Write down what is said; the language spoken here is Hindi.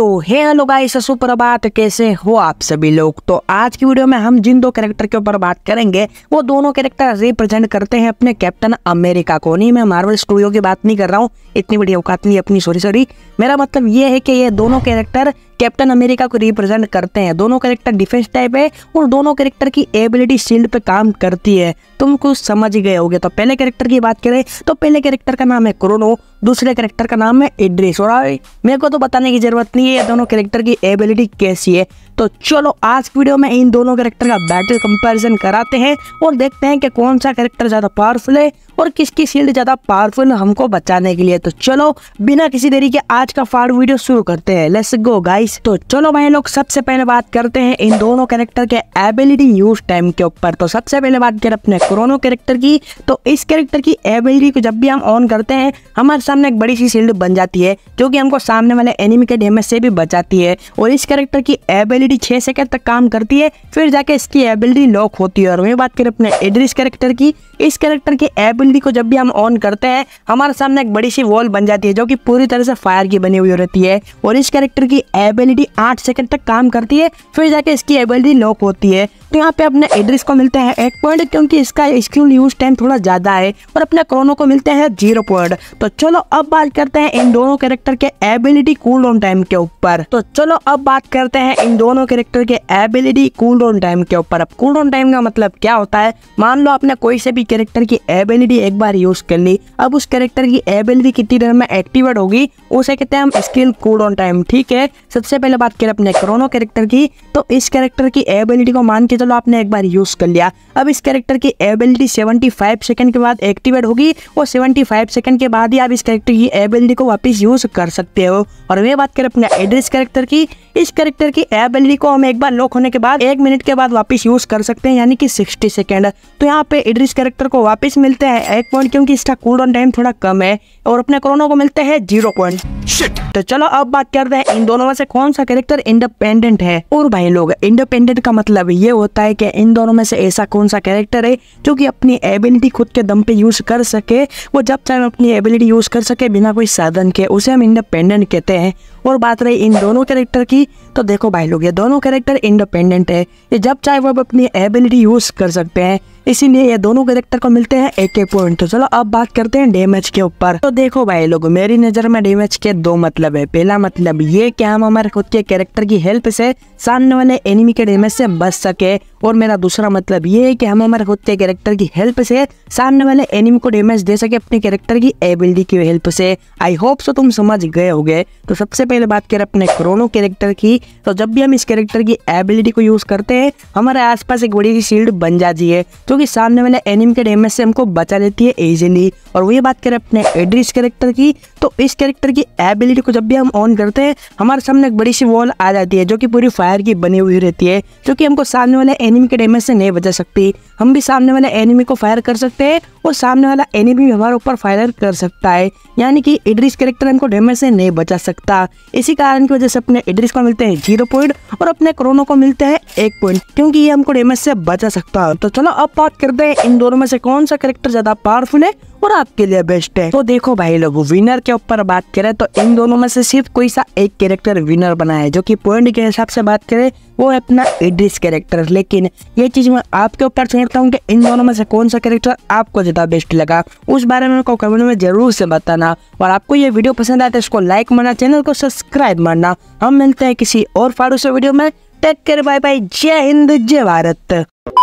estou हेलो गाइस बात कैसे हो आप सभी लोग तो आज की वीडियो में हम जिन दो कैरेक्टर के ऊपर बात करेंगे वो दोनों कैरेक्टर रिप्रेजेंट करते हैं अपने कैप्टन अमेरिका को नहीं मैं मार्वल स्टूडियो की बात नहीं कर रहा हूँ इतनी बड़ी औकात नहीं अपनी सॉरी सॉरी मेरा मतलब ये है कि ये दोनों कैरेक्टर कैप्टन अमेरिका को रिप्रेजेंट करते हैं दोनों कैरेक्टर डिफेंस टाइप है और दोनों कैरेक्टर की एबिलिटी शील्ड पे काम करती है तुम कुछ समझ गए होगे तो पहले कैरेक्टर की बात करें तो पहले कैरेक्टर का नाम है क्रोनो दूसरे कैरेक्टर का नाम है इड्रिस और मेरे को तो बताने की जरूरत नहीं है दोनों कैरेक्टर की एबिलिटी कैसी है तो चलो आज की वीडियो में इन दोनों कैरेक्टर का बैटल कंपैरिजन कराते हैं और देखते हैं कि कौन सा कैरेक्टर ज़्यादा पावरफुल है और किसकी शील्ड ज़्यादा पावरफुल हमको बचाने के लिए तो चलो बिना किसी देरी के आज का फाड़ वीडियो शुरू करते हैं लेट्स गो गाइस तो चलो भाई लोग सबसे पहले बात करते हैं इन दोनों कैरेक्टर के एबिलिटी यूज टाइम के ऊपर तो सबसे पहले बात करें अपने क्रोनो कैरेक्टर की तो इस कैरेक्टर की एबिलिटी को जब भी हम ऑन करते हैं हमारे सामने एक बड़ी सी शील्ड बन जाती है जो की हमको सामने वाले एनिमी के डेमेज से भी बचाती है और इस कैरेक्टर की एबिलिटी एबिलिटी छः सेकेंड तक काम करती है फिर जाके इसकी एबिलिटी लॉक होती है और वही बात करें अपने एड्रिस कैरेक्टर की इस कैरेक्टर की एबिलिटी को जब भी हम ऑन करते हैं हमारे सामने एक बड़ी सी वॉल बन जाती है जो कि पूरी तरह से फायर की बनी हुई रहती है और इस कैरेक्टर की एबिलिटी आठ सेकेंड तक काम करती है फिर जाके इसकी एबिलिटी लॉक होती है तो यहाँ पे अपने एड्रेस को मिलते हैं एक पॉइंट क्योंकि इसका स्क्रीन यूज टाइम थोड़ा ज़्यादा है और अपने क्रोनो को मिलते हैं जीरो पॉइंट तो चलो अब बात करते हैं इन दोनों कैरेक्टर के एबिलिटी कूल डाउन टाइम के ऊपर तो चलो अब बात करते हैं इन दोनों कैरेक्टर के एबिलिटी कूल डाउन टाइम के ऊपर अब कूल डाउन टाइम का मतलब क्या होता है मान लो आपने कोई से भी कैरेक्टर की एबिलिटी एक बार यूज कर ली अब उस कैरेक्टर की एबिलिटी कितनी देर में एक्टिवेट होगी उसे कहते हैं हम स्क्रीन कूल ऑन टाइम ठीक है सबसे पहले बात करें अपने क्रोनो कैरेक्टर की तो इस कैरेक्टर की एबिलिटी को मान के चलो आपने एक बार यूज कर लिया अब इस कैरेक्टर की एबिलिटी 75 सेकंड के बाद एक्टिवेट होगी और 75 सेकंड के बाद ही आप इस कैरेक्टर की एबिलिटी को वापस यूज कर सकते हो और वे बात करें अपने एड्रेस कैरेक्टर की इस कैरेक्टर की एबिलिटी को हम एक बार लॉक होने के बाद एक मिनट के बाद वापस यूज कर सकते हैं यानी कि सिक्सटी सेकेंड तो यहाँ पे एड्रेस कैरेक्टर को वापिस मिलते हैं एक पॉइंट क्योंकि इसका कूल डाउन टाइम थोड़ा कम है और अपने कोरोना को मिलते हैं जीरो पॉइंट तो चलो अब बात करते हैं इन दोनों में से कौन सा कैरेक्टर इंडिपेंडेंट है और भाई लोग इंडिपेंडेंट का मतलब ये होता होता है कि इन दोनों में से ऐसा कौन सा कैरेक्टर है जो कि अपनी एबिलिटी खुद के दम पे यूज़ कर सके वो जब चाहे अपनी एबिलिटी यूज़ कर सके बिना कोई साधन के उसे हम इंडिपेंडेंट कहते हैं और बात रही इन दोनों कैरेक्टर की तो देखो भाई लोग ये दोनों कैरेक्टर इंडिपेंडेंट है ये जब चाहे वो अपनी एबिलिटी यूज़ कर सकते हैं इसीलिए ये दोनों कैरेक्टर को मिलते हैं एक एक पॉइंट तो चलो अब बात करते हैं डैमेज के ऊपर तो देखो भाई लोग मेरी नजर में डैमेज के दो मतलब है पहला मतलब ये कि हम हमारे खुद के कैरेक्टर की हेल्प से सामने वाले एनिमी के डैमेज से बच सके और मेरा दूसरा मतलब ये है कि हम हमारे खुद के कैरेक्टर की हेल्प से सामने वाले एनिमी को डैमेज दे सके अपने कैरेक्टर की एबिलिटी की हेल्प से आई होप सो तुम समझ गए होगे तो सबसे पहले बात करें अपने क्रोनो कैरेक्टर की तो जब भी हम इस कैरेक्टर की एबिलिटी को यूज़ करते हैं हमारे आसपास एक बड़ी सी शील्ड बन जाती है जो कि सामने वाले एनिमी के डैमेज से हमको बचा लेती है एजिली और वही बात करें अपने एड्रिस कैरेक्टर की तो इस कैरेक्टर की एबिलिटी को जब भी हम ऑन करते हैं हमारे सामने एक बड़ी सी वॉल आ जाती है जो कि पूरी फायर की बनी हुई रहती है जो कि हमको सामने वाले एनिमी के डैमेज से नहीं बचा सकती हम भी सामने वाले एनिमी को फायर कर सकते हैं और सामने वाला एनिमी भी हमारे ऊपर फायर कर सकता है यानी कि एड्रिस कैरेक्टर हमको डैमेज से नहीं बचा सकता इसी कारण की वजह से अपने एड्रिस को मिलते हैं जीरो पॉइंट और अपने क्रोनो को मिलते हैं एक पॉइंट क्योंकि ये हमको डैमेज से बचा सकता है तो चलो अब बात करते हैं इन दोनों में से कौन सा कैरेक्टर ज़्यादा पावरफुल है और आपके लिए बेस्ट है तो देखो भाई लोग विनर के ऊपर बात करें तो इन दोनों में से सिर्फ कोई सा एक कैरेक्टर विनर बना है जो कि पॉइंट के हिसाब से बात करें वो है अपना एड्रिस कैरेक्टर लेकिन ये चीज मैं आपके ऊपर छोड़ता हूँ कि इन दोनों में से कौन सा कैरेक्टर आपको ज्यादा बेस्ट लगा उस बारे में को कमेंट में जरूर से बताना और आपको ये वीडियो पसंद आया तो इसको लाइक मारना चैनल को सब्सक्राइब मारना हम मिलते हैं किसी और फाड़ू से वीडियो में टेक केयर बाय बाय जय हिंद जय भारत